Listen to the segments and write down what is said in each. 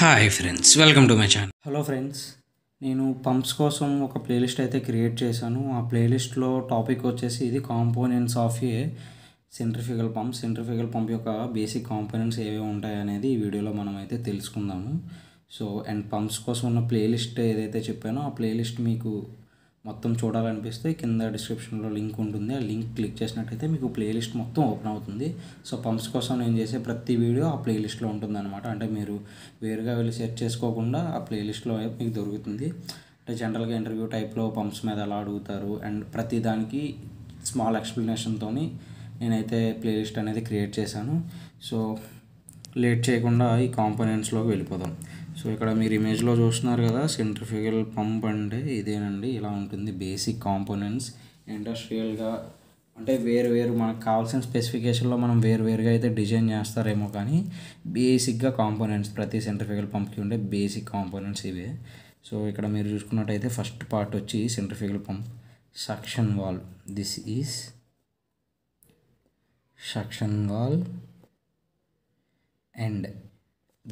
hi friends welcome to my channel hello friends నేను pumps కోసం ఒక ప్లేలిస్ట్ అయితే క్రియేట్ చేశాను ఆ ప్లేలిస్ట్లో టాపిక్ వచ్చేసి ఇది components of a centrifugal pump centrifugal pump యొక్క బేసిక్ కాంపోనెంట్స్ ఏవే ఉంటాయి అనేది ఈ వీడియోలో మనం అయితే తెలుసుకుందాము సో అండ్ పంప్స్ కోసం ఉన్న ప్లేలిస్ట్ ఏదైతే చెప్పానో ఆ ప్లేలిస్ట్ మీకు మొత్తం చూడాలనిపిస్తే కింద డిస్క్రిప్షన్లో లింక్ ఉంటుంది ఆ లింక్ క్లిక్ చేసినట్టయితే మీకు ప్లేలిస్ట్ మొత్తం ఓపెన్ అవుతుంది సో పంప్స్ కోసం నేను చేసే ప్రతి వీడియో ఆ ప్లేలిస్ట్లో అనమాట అంటే మీరు వేరుగా వెళ్ళి సెర్చ్ చేసుకోకుండా ఆ ప్లేలిస్ట్లో మీకు దొరుకుతుంది అంటే జనరల్గా ఇంటర్వ్యూ టైప్లో పంప్స్ మీద ఎలా అడుగుతారు అండ్ ప్రతి దానికి స్మాల్ ఎక్స్ప్లెనేషన్తో నేనైతే ప్లేలిస్ట్ అనేది క్రియేట్ చేశాను సో లేట్ చేయకుండా ఈ కాంపోనెంట్స్లోకి వెళ్ళిపోదాం సో ఇక్కడ మీరు ఇమేజ్లో చూస్తున్నారు కదా సెంట్రిఫ్యూగల్ పంప్ అంటే ఇదేనండి ఇలా ఉంటుంది బేసిక్ కాంపోనెంట్స్ ఇండస్ట్రియల్గా అంటే వేరు వేరు మనకు కావాల్సిన స్పెసిఫికేషన్లో మనం వేరు వేరుగా అయితే డిజైన్ చేస్తారేమో కానీ బేసిక్గా కాంపోనెంట్స్ ప్రతి సెంట్రిఫ్యూగల్ పంప్కి ఉండే బేసిక్ కాంపోనెంట్స్ ఇవే సో ఇక్కడ మీరు చూసుకున్నట్టయితే ఫస్ట్ పార్ట్ వచ్చి centrifugal pump suction valve this is suction valve and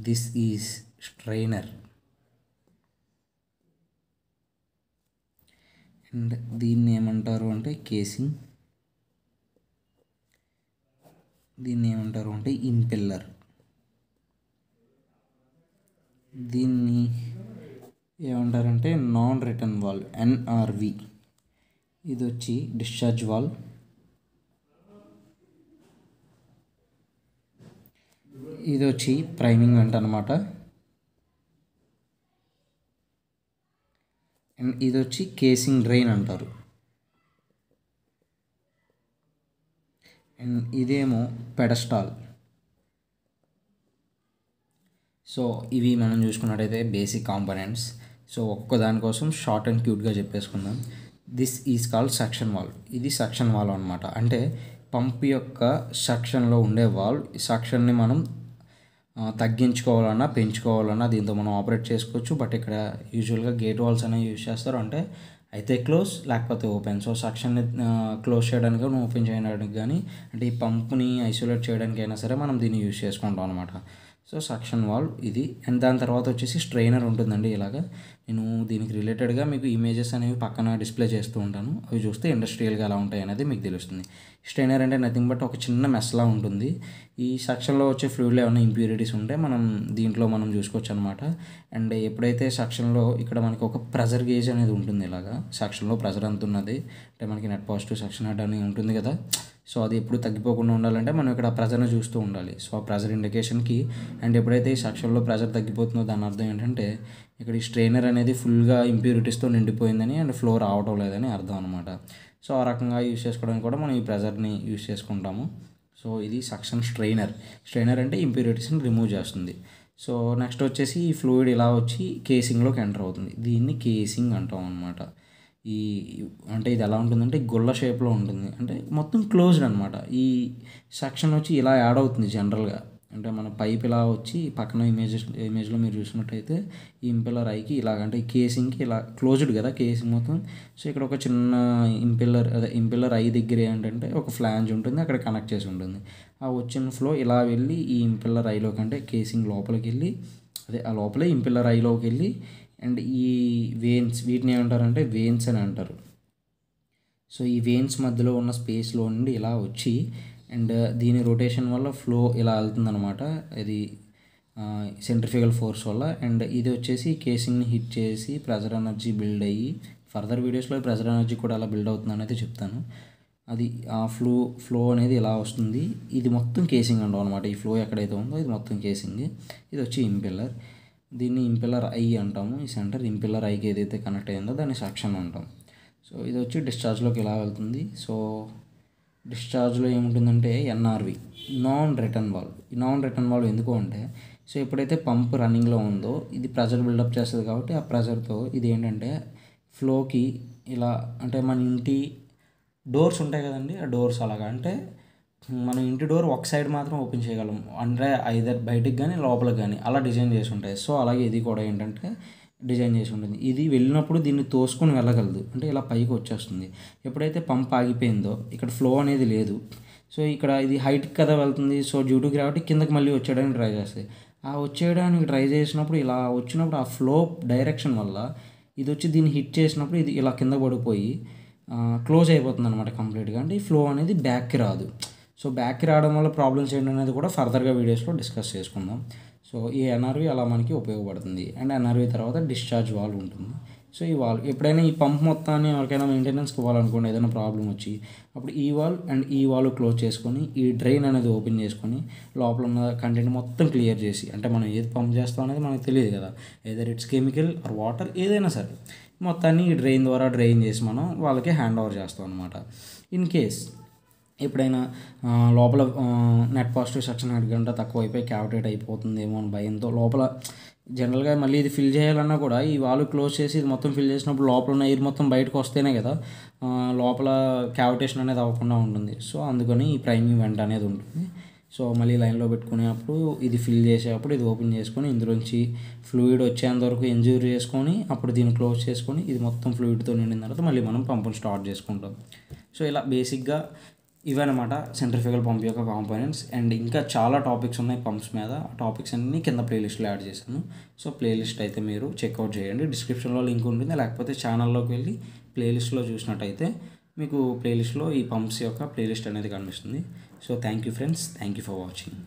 this is strainer and దీన్ని ఏమంటారు అంటే కేసింగ్ దీన్ని ఏమంటారు అంటే ఇంపెల్లర్ దీన్ని ఏమంటారంటే నాన్ రిటర్న్ వాల్ ఎన్ఆర్వి ఇది వచ్చి డిశ్చార్జ్ వాల్ ఇది వచ్చి ప్రైమింగ్ వెంట అనమాట అండ్ ఇది వచ్చి కేసింగ్ డ్రైన్ అంటారు అండ్ ఇదేమో పెడస్టాల్ సో ఇవి మనం చూసుకున్నట్టయితే బేసిక్ కాంపనెంట్స్ సో ఒక్క దానికోసం షార్ట్ అండ్ క్యూట్గా చెప్పేసుకుందాం this is called suction valve ఇది సక్షన్ వాల్వ్ అనమాట అంటే పంప్ యొక్క సక్షన్లో ఉండే వాల్వ్ సక్షన్ని మనం తగ్గించుకోవాలన్నా పెంచుకోవాలన్నా దీంతో మనం ఆపరేట్ చేసుకోవచ్చు బట్ ఇక్కడ యూజువల్గా గేట్ వాల్స్ అనేవి యూజ్ చేస్తారు అంటే అయితే క్లోజ్ లేకపోతే ఓపెన్ సో సక్షన్ని క్లోజ్ చేయడానికి కానీ ఓపెన్ చేయడానికి కానీ అంటే ఈ పంప్ని ఐసోలేట్ చేయడానికి అయినా సరే మనం దీన్ని యూజ్ చేసుకుంటాం అనమాట సో సక్షన్ వాల్వ్ ఇది అండ్ దాని తర్వాత వచ్చేసి స్ట్రైనర్ ఉంటుందండి ఇలాగ నేను దీనికి రిలేటెడ్గా మీకు ఇమేజెస్ అనేవి పక్కన డిస్ప్లే చేస్తూ ఉంటాను అవి చూస్తే ఇండస్ట్రియల్గా ఎలా ఉంటాయి అనేది మీకు తెలుస్తుంది స్ట్రైనర్ అంటే నథింగ్ బట్ ఒక చిన్న మెస్లా ఉంటుంది ఈ సెక్షన్లో వచ్చే ఫ్లూయిడ్లో ఏమైనా ఇంప్యూరిటీస్ ఉంటే మనం దీంట్లో మనం చూసుకోవచ్చు అనమాట అండ్ ఎప్పుడైతే సెక్షన్లో ఇక్కడ మనకి ఒక ప్రెజర్ గేజ్ అనేది ఉంటుంది ఇలాగా సెక్షన్లో ప్రెజర్ అంత ఉన్నది అంటే మనకి నెట్ పాజిటివ్ సెక్షన్ హెడ్ అని ఉంటుంది కదా సో అది ఎప్పుడు తగ్గిపోకుండా ఉండాలంటే మనం ఇక్కడ ప్రెజర్ని చూస్తూ ఉండాలి సో ఆ ప్రెజర్ ఇండికేషన్కి అండ్ ఎప్పుడైతే ఈ సెక్షన్లో ప్రెజర్ తగ్గిపోతుందో దాని అర్థం ఏంటంటే ఇక్కడ ఈ స్ట్రైనర్ అనేది ఫుల్గా ఇంప్యూరిటీస్తో నిండిపోయిందని అండ్ ఫ్లోర్ అవటం లేదని అర్థం అనమాట సో ఆ రకంగా యూస్ చేసుకోవడానికి కూడా మనం ఈ ప్రెజర్ని యూస్ చేసుకుంటాము సో ఇది సక్షన్ స్ట్రైనర్ స్ట్రైనర్ అంటే ఇంప్యూరిటీస్ని రిమూవ్ చేస్తుంది సో నెక్స్ట్ వచ్చేసి ఈ ఫ్లూయిడ్ ఇలా వచ్చి కేసింగ్లోకి ఎంటర్ అవుతుంది దీన్ని కేసింగ్ అంటాం అనమాట ఈ అంటే ఇది ఎలా ఉంటుందంటే గుల్ల షేప్లో ఉంటుంది అంటే మొత్తం క్లోజ్డ్ అనమాట ఈ సెక్షన్ వచ్చి ఇలా యాడ్ అవుతుంది జనరల్గా అంటే మన పైప్ ఇలా వచ్చి పక్కన ఇమేజ్ ఇమేజ్లో మీరు చూసినట్టయితే ఈ ఇంపెల్లర్ ఐకి ఇలాగంటే ఈ కేసింగ్కి ఇలా క్లోజ్డ్ కదా కేసింగ్ మొత్తం సో ఇక్కడ ఒక చిన్న ఇంపెల్లర్ అదే ఇంపెల్లర్ ఐ దగ్గర ఏంటంటే ఒక ఫ్లాంజ్ ఉంటుంది అక్కడ కనెక్ట్ చేసి ఉంటుంది ఆ వచ్చిన ఫ్లో ఇలా వెళ్ళి ఈ ఇంపెల్లర్ ఐలో కంటే కేసింగ్ లోపలికి వెళ్ళి అదే ఆ లోపలే ఇంపెల్లర్ ఐలోకి వెళ్ళి అండ్ ఈ వేన్స్ వీటిని ఏమంటారంటే వేన్స్ అని అంటారు సో ఈ వేన్స్ మధ్యలో ఉన్న స్పేస్లో నుండి ఇలా వచ్చి అండ్ దీని రొటేషన్ వల్ల ఫ్లో ఇలా వెళ్తుందనమాట ఇది సెంట్రిఫికల్ ఫోర్స్ వల్ల అండ్ ఇది వచ్చేసి కేసింగ్ని హిట్ చేసి ప్రెజర్ ఎనర్జీ బిల్డ్ అయ్యి ఫర్దర్ వీడియోస్లో ప్రెజర్ ఎనర్జీ కూడా ఎలా బిల్డ్ అవుతుందని అయితే చెప్తాను అది ఆ ఫ్లో ఫ్లో అనేది ఇలా వస్తుంది ఇది మొత్తం కేసింగ్ అంటాం అనమాట ఈ ఫ్లో ఎక్కడైతే ఉందో ఇది మొత్తం కేసింగ్ ఇది వచ్చి ఇంపెల్లర్ దీన్ని ఇంపెల్లర్ ఐ అంటాము ఈ సెంటర్ ఇంపెల్లర్ ఐకి ఏదైతే కనెక్ట్ అయిందో దాన్ని సెక్షన్ అంటాం సో ఇది వచ్చి డిశ్చార్జ్లోకి ఇలా వెళ్తుంది సో డిశ్చార్జ్లో ఏముంటుందంటే ఎన్ఆర్వి నాన్ రిటర్న్ వాల్వ్ ఈ నాన్ రిటర్న్ వాల్వ్ ఎందుకు అంటే సో ఎప్పుడైతే పంప్ రన్నింగ్లో ఉందో ఇది ప్రెషర్ బిల్డప్ చేస్తుంది కాబట్టి ఆ ప్రెషర్తో ఇది ఏంటంటే ఫ్లోకి ఇలా అంటే మన ఇంటి డోర్స్ ఉంటాయి కదండి ఆ డోర్స్ అలాగా అంటే మనం ఇంటి డోర్ ఒక సైడ్ మాత్రం ఓపెన్ చేయగలం అంటే ఐదర్ బయటికి కానీ లోపలికి కానీ అలా డిజైన్ చేసి ఉంటాయి సో అలాగే ఇది కూడా ఏంటంటే డిజైన్ చేసి ఉంటుంది ఇది వెళ్ళినప్పుడు దీన్ని తోసుకొని వెళ్ళగలదు అంటే ఇలా పైకి వచ్చేస్తుంది ఎప్పుడైతే పంప్ ఆగిపోయిందో ఇక్కడ ఫ్లో అనేది లేదు సో ఇక్కడ ఇది హైట్కి కదా వెళ్తుంది సో డ్యూ టు గ్రావిటీ కిందకి మళ్ళీ వచ్చేయడానికి ట్రై చేస్తుంది ఆ వచ్చేయడానికి ట్రై చేసినప్పుడు ఇలా వచ్చినప్పుడు ఆ ఫ్లో డైరెక్షన్ వల్ల ఇది వచ్చి దీన్ని హిట్ చేసినప్పుడు ఇది ఇలా కింద పడిపోయి క్లోజ్ అయిపోతుంది అనమాట కంప్లీట్గా అంటే ఈ ఫ్లో అనేది బ్యాక్కి రాదు సో బ్యాక్కి రావడం వల్ల ప్రాబ్లమ్స్ ఏంటనేది కూడా ఫర్దర్గా వీడియోస్లో డిస్కస్ చేసుకుందాం సో ఈ ఎన్ఆర్వి అలా మనకి ఉపయోగపడుతుంది అండ్ ఎన్ఆర్వి తర్వాత డిశ్చార్జ్ వాల్వ్ ఉంటుంది సో ఈ వాల్వ్ ఎప్పుడైనా ఈ పంప్ మొత్తాన్ని ఎవరికైనా మెయింటెనెన్స్కి ఇవ్వాలనుకోండి ఏదైనా ప్రాబ్లం వచ్చి అప్పుడు ఈ వాల్వ్ అండ్ ఈ వాల్వ్ క్లోజ్ చేసుకొని ఈ డ్రైన్ అనేది ఓపెన్ చేసుకొని లోపల ఉన్న కంటెంట్ మొత్తం క్లియర్ చేసి అంటే మనం ఏది పంప్ చేస్తాం అనేది మనకు తెలియదు కదా ఏదైనా ఇట్స్ కెమికల్ ఆర్ వాటర్ ఏదైనా సరే మొత్తాన్ని ఈ డ్రైన్ ద్వారా డ్రైన్ చేసి మనం వాళ్ళకి హ్యాండ్ ఓవర్ చేస్తాం అనమాట ఇన్ కేస్ ఎప్పుడైనా లోపల నెట్ పాజిటివ్ సెక్షన్ అడిగంట తక్కువ అయిపోయి క్యావిటేట్ అయిపోతుందేమో అని భయంతో లోపల జనరల్గా మళ్ళీ ఇది ఫిల్ చేయాలన్నా కూడా ఈ వాళ్ళు క్లోజ్ చేసి ఇది మొత్తం ఫిల్ చేసినప్పుడు లోపల ఉన్న ఎయిర్ మొత్తం బయటకు వస్తేనే కదా లోపల క్యావిటేషన్ అనేది అవ్వకుండా ఉంటుంది సో అందుకని ఈ ప్రైమింగ్ వెంట అనేది ఉంటుంది సో మళ్ళీ లైన్లో పెట్టుకునేటప్పుడు ఇది ఫిల్ చేసేటప్పుడు ఇది ఓపెన్ చేసుకొని ఇందులోంచి ఫ్లూయిడ్ వచ్చేంత వరకు ఎంజూర్ చేసుకొని అప్పుడు దీన్ని క్లోజ్ చేసుకొని ఇది మొత్తం ఫ్లూయిడ్తో నిండిన తర్వాత మళ్ళీ మనం పంపును స్టార్ట్ చేసుకుంటాం సో ఇలా బేసిక్గా ఇవన్నమాట సెంట్రిఫికల్ పంప్ యొక్క కాంపోనెంట్స్ అండ్ ఇంకా చాలా టాపిక్స్ ఉన్నాయి పంప్స్ మీద ఆ టాపిక్స్ అన్ని కింద ప్లేలిస్ట్లో యాడ్ చేశాను సో ప్లేలిస్ట్ అయితే మీరు చెక్అవుట్ చేయండి డిస్క్రిప్షన్లో లింక్ ఉంటుంది లేకపోతే ఛానల్లోకి వెళ్ళి ప్లేలిస్ట్లో చూసినట్టయితే మీకు ప్లేలిస్ట్లో ఈ పంప్స్ యొక్క ప్లేలిస్ట్ అనేది కనిపిస్తుంది so thank you friends thank you for watching